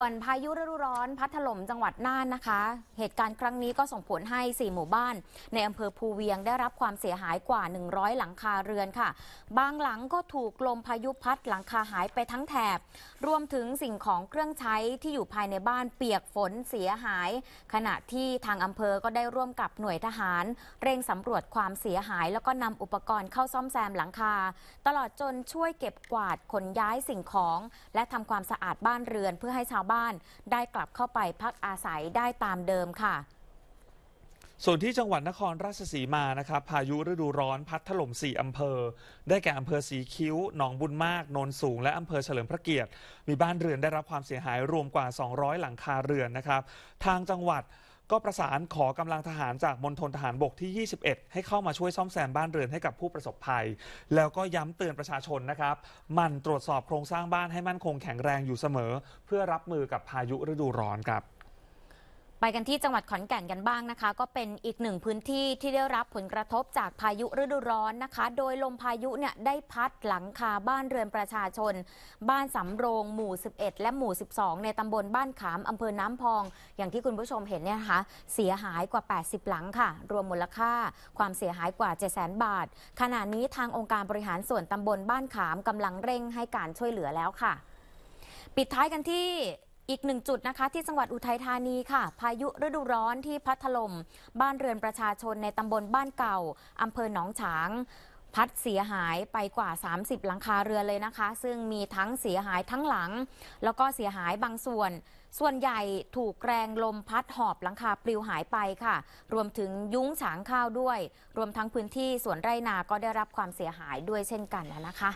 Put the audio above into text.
ส่วนพายุฤดูร้อนพัดถล่มจังหวัดน่านนะคะ เหตุการณ์ครั้งนี้ก็ส่งผลให้ 4 หมู่บ้าน ในอำเภอภูเวียงได้รับความเสียหายกว่า 100 หลังคาเรือนค่ะ บางหลังก็ถูกลมพายุพัดหลังคาหายไปทั้งแถบรวมถึงสิ่งของเครื่องใช้ที่อยู่ภายในบ้านเปียกฝนเสียหาย ขณะที่ทางอำเภอก็ได้ร่วมกับหน่วยทหาร เร่งสำรวจความเสียหาย แล้วก็นำอุปกรณ์เข้าซ่อมแซมหลังคา ตลอดจนช่วยเก็บกวาดขนย้ายสิ่งของ และทำความสะอาดบ้านเรือน เพื่อให้ชาวบ้านได้กลับเข้าไปพักอาศัยได้ตามเดิมค่ะ ส่วนที่จังหวัดนครราชสีมานะครับพายุฤดูร้อนพัดถล่ม 4 อำเภอ ได้แก่อำเภอสีคิ้ว หนองบุญมากโนนสูง และอำเภอเฉลิมพระเกียรติ มีบ้านเรือนได้รับความเสียหายรวมกว่า 200 หลังคาเรือนนะครับ ทางจังหวัดก็ประสานขอกำลังทหารจากมณฑลทหารบกที่ 21 ให้เข้ามาช่วยซ่อมแซมบ้านเรือนให้กับผู้ประสบภัย แล้วก็ย้ำเตือนประชาชนนะครับ มันตรวจสอบโครงสร้างบ้านให้มั่นคงแข็งแรงอยู่เสมอ เพื่อรับมือกับพายุฤดูร้อนครับไปกันที่จังหวัดขอนแก่นกันบ้างนะคะ ก็เป็นอีกหนึ่งพื้นที่ที่ได้รับผลกระทบจากพายุฤดูร้อนนะคะ โดยลมพายุเนี่ยได้พัดหลังคาบ้านเรือนประชาชน บ้านสำโรงหมู่ 11 และหมู่ 12 ในตำบลบ้านขามอำเภอน้ำพอง อย่างที่คุณผู้ชมเห็นเนี่ยคะ เสียหายกว่า 80 หลังค่ะ รวมมูลค่าความเสียหายกว่า7 0 0 0 0บาท ขณะนี้ทางองค์การบริหารส่วนตำบลบ้านขามกำลังเร่งให้การช่วยเหลือแล้วค่ะ ปิดท้ายกันที่อีกหนึ่งจุดนะคะที่จังหวัดอุทัยธานีค่ะ พายุฤดูร้อนที่พัดถล่มบ้านเรือนประชาชนในตำบลบ้านเก่าอำเภอหนองฉาง พัดเสียหายไปกว่า 30 หลังคาเรือเลยนะคะ ซึ่งมีทั้งเสียหายทั้งหลัง แล้วก็เสียหายบางส่วน ส่วนใหญ่ถูกแรงลมพัดหอบหลังคาปลิวหายไปค่ะ รวมถึงยุ้งฉางข้าวด้วย รวมทั้งพื้นที่สวนไร่นาก็ได้รับความเสียหายด้วยเช่นกันนะคะ